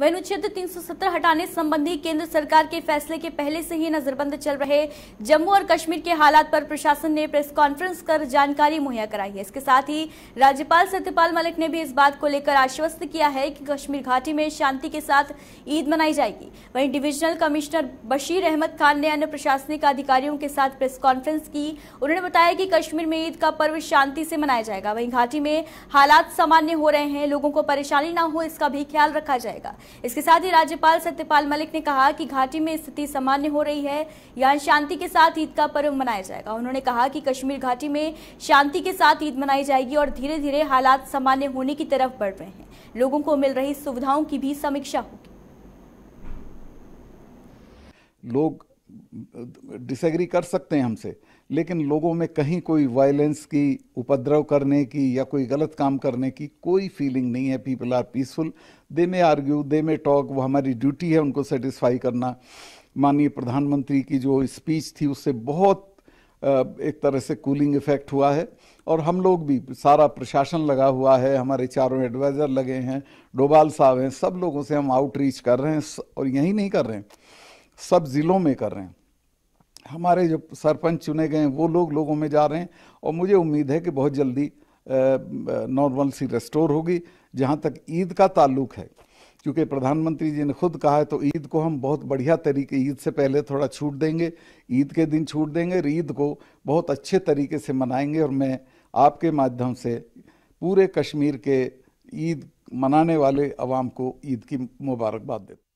वही अनुच्छेद 317 हटाने संबंधी केंद्र सरकार के फैसले के पहले से ही नजरबंद चल रहे जम्मू और कश्मीर के हालात पर प्रशासन ने प्रेस कॉन्फ्रेंस कर जानकारी मुहैया कराई है इसके साथ ही राज्यपाल सत्यपाल मलिक ने भी इस बात को लेकर आश्वस्त किया है कि कश्मीर घाटी में शांति के साथ ईद मनाई जाएगी वहीं डिविजनल कमिश्नर बशीर अहमद खान ने अन्य प्रशासनिक अधिकारियों के साथ प्रेस कॉन्फ्रेंस की उन्होंने बताया कि कश्मीर में ईद का पर्व शांति से मनाया जाएगा वहीं घाटी में हालात सामान्य हो रहे हैं लोगों को परेशानी न हो इसका भी ख्याल रखा जाएगा इसके साथ ही राज्यपाल सत्यपाल मलिक ने कहा कि घाटी में स्थिति सामान्य हो रही है यहाँ शांति के साथ ईद का पर्व मनाया जाएगा उन्होंने कहा कि कश्मीर घाटी में शांति के साथ ईद मनाई जाएगी और धीरे धीरे हालात सामान्य होने की तरफ बढ़ रहे हैं लोगों को मिल रही सुविधाओं की भी समीक्षा होगी लोग डिसएग्री कर सकते हैं हमसे लेकिन लोगों में कहीं कोई वायलेंस की उपद्रव करने की या कोई गलत काम करने की कोई फीलिंग नहीं है पीपल आर पीसफुल दे में आर्ग्यू दे में टॉक वो हमारी ड्यूटी है उनको सेटिस्फाई करना माननीय प्रधानमंत्री की जो स्पीच थी उससे बहुत एक तरह से कूलिंग इफेक्ट हुआ है और हम लोग भी सारा प्रशासन लगा हुआ है हमारे चारों एडवाइज़र लगे हैं डोबाल साहब हैं सब लोगों से हम आउटरीच कर रहे हैं और यहीं नहीं कर रहे हैं सब ज़िलों में कर रहे हैं हमारे जो सरपंच चुने गए हैं वो लोग लोगों में जा रहे हैं और मुझे उम्मीद है कि बहुत जल्दी नॉर्मल सी रेस्टोर होगी जहाँ तक ईद का ताल्लुक है क्योंकि प्रधानमंत्री जी ने खुद कहा है तो ईद को हम बहुत बढ़िया तरीके ईद से पहले थोड़ा छूट देंगे ईद के दिन छूट देंगे और ईद को बहुत अच्छे तरीके से मनाएंगे और मैं आपके माध्यम से पूरे कश्मीर के ईद मनाने वाले आवाम को ईद की मुबारकबाद देता